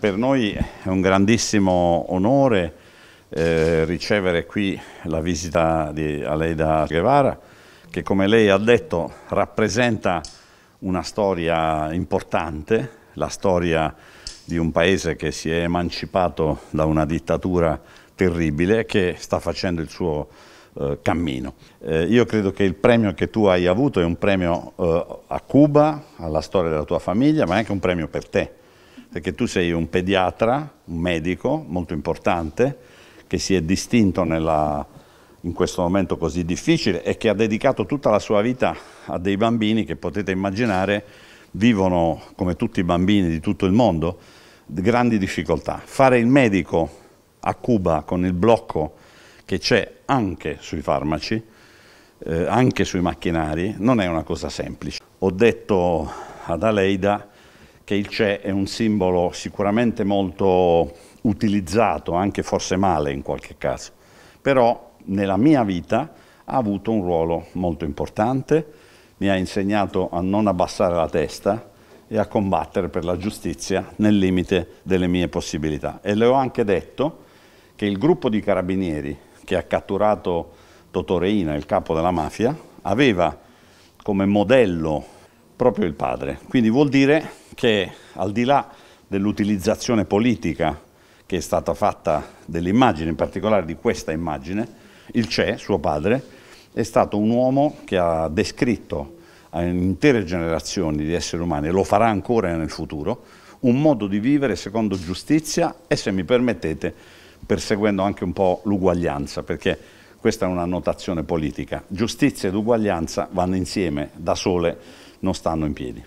Per noi è un grandissimo onore eh, ricevere qui la visita di Aleida Guevara, che come lei ha detto rappresenta una storia importante, la storia di un paese che si è emancipato da una dittatura terribile e che sta facendo il suo eh, cammino. Eh, io credo che il premio che tu hai avuto è un premio eh, a Cuba, alla storia della tua famiglia, ma è anche un premio per te perché tu sei un pediatra, un medico molto importante, che si è distinto nella, in questo momento così difficile e che ha dedicato tutta la sua vita a dei bambini che potete immaginare vivono, come tutti i bambini di tutto il mondo, grandi difficoltà. Fare il medico a Cuba con il blocco che c'è anche sui farmaci, eh, anche sui macchinari, non è una cosa semplice. Ho detto ad Aleida che il CE è un simbolo sicuramente molto utilizzato, anche forse male in qualche caso, però nella mia vita ha avuto un ruolo molto importante, mi ha insegnato a non abbassare la testa e a combattere per la giustizia nel limite delle mie possibilità. E le ho anche detto che il gruppo di carabinieri che ha catturato Totò Reina, il capo della mafia, aveva come modello proprio il padre. Quindi vuol dire che al di là dell'utilizzazione politica che è stata fatta dell'immagine, in particolare di questa immagine, il CE, suo padre, è stato un uomo che ha descritto a intere generazioni di esseri umani, e lo farà ancora nel futuro, un modo di vivere secondo giustizia e, se mi permettete, perseguendo anche un po' l'uguaglianza, perché questa è una notazione politica. Giustizia ed uguaglianza vanno insieme, da sole non stanno in piedi.